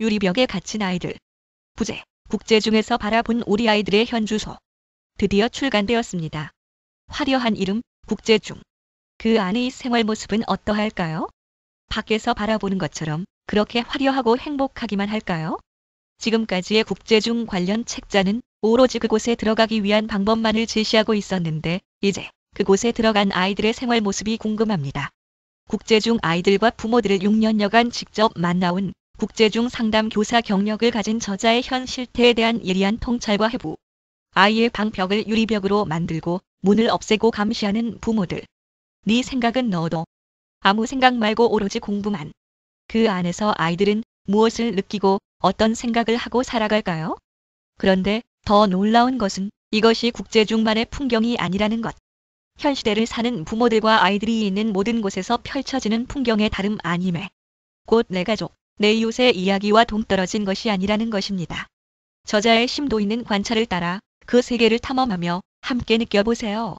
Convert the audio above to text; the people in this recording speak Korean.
유리벽에 갇힌 아이들. 부재, 국제 중에서 바라본 우리 아이들의 현주소. 드디어 출간되었습니다. 화려한 이름, 국제 중. 그 안의 생활 모습은 어떠할까요? 밖에서 바라보는 것처럼 그렇게 화려하고 행복하기만 할까요? 지금까지의 국제 중 관련 책자는 오로지 그곳에 들어가기 위한 방법만을 제시하고 있었는데 이제 그곳에 들어간 아이들의 생활 모습이 궁금합니다. 국제 중 아이들과 부모들을 6년여간 직접 만나온 국제중 상담 교사 경력을 가진 저자의 현 실태에 대한 예리한 통찰과 해부, 아이의 방벽을 유리벽으로 만들고 문을 없애고 감시하는 부모들. 네 생각은 너도 아무 생각 말고 오로지 공부만. 그 안에서 아이들은 무엇을 느끼고 어떤 생각을 하고 살아갈까요? 그런데 더 놀라운 것은 이것이 국제중만의 풍경이 아니라는 것. 현 시대를 사는 부모들과 아이들이 있는 모든 곳에서 펼쳐지는 풍경의 다름 아님에 곧 내 가족, 내 요새 이야기와 동떨어진 것이 아니라는 것입니다. 저자의 심도 있는 관찰을 따라 그 세계를 탐험하며 함께 느껴보세요.